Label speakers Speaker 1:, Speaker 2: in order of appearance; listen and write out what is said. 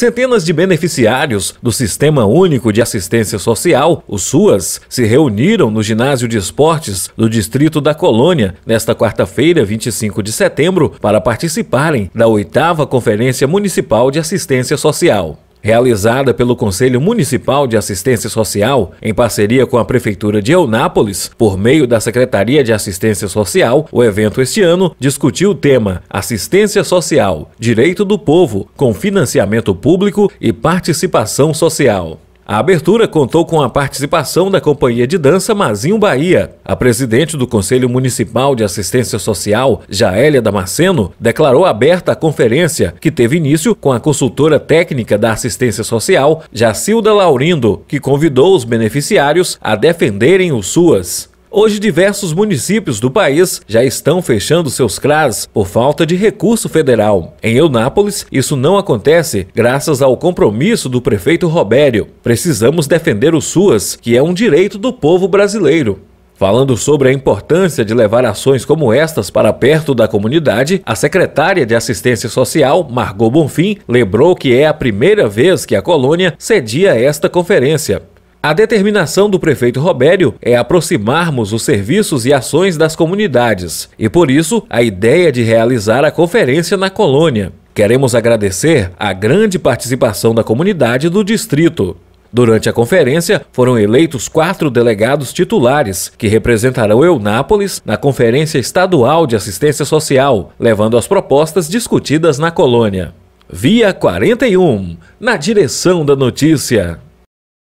Speaker 1: Centenas de beneficiários do Sistema Único de Assistência Social, o SUAS, se reuniram no ginásio de esportes do Distrito da Colônia nesta quarta-feira, 25 de setembro, para participarem da oitava Conferência Municipal de Assistência Social realizada pelo Conselho Municipal de Assistência Social, em parceria com a Prefeitura de Eunápolis, por meio da Secretaria de Assistência Social, o evento este ano discutiu o tema Assistência Social, Direito do Povo, com financiamento público e participação social. A abertura contou com a participação da Companhia de Dança Mazinho Bahia. A presidente do Conselho Municipal de Assistência Social, Jaélia Damasceno, declarou aberta a conferência, que teve início com a consultora técnica da Assistência Social, Jacilda Laurindo, que convidou os beneficiários a defenderem os SUAS. Hoje, diversos municípios do país já estão fechando seus CRAS por falta de recurso federal. Em Eunápolis, isso não acontece graças ao compromisso do prefeito Robério. Precisamos defender o SUAS, que é um direito do povo brasileiro. Falando sobre a importância de levar ações como estas para perto da comunidade, a secretária de Assistência Social, Margot Bonfim, lembrou que é a primeira vez que a colônia cedia esta conferência. A determinação do prefeito Robério é aproximarmos os serviços e ações das comunidades, e por isso a ideia de realizar a conferência na colônia. Queremos agradecer a grande participação da comunidade do distrito. Durante a conferência, foram eleitos quatro delegados titulares, que representarão Eunápolis na Conferência Estadual de Assistência Social, levando as propostas discutidas na colônia. Via 41, na direção da notícia.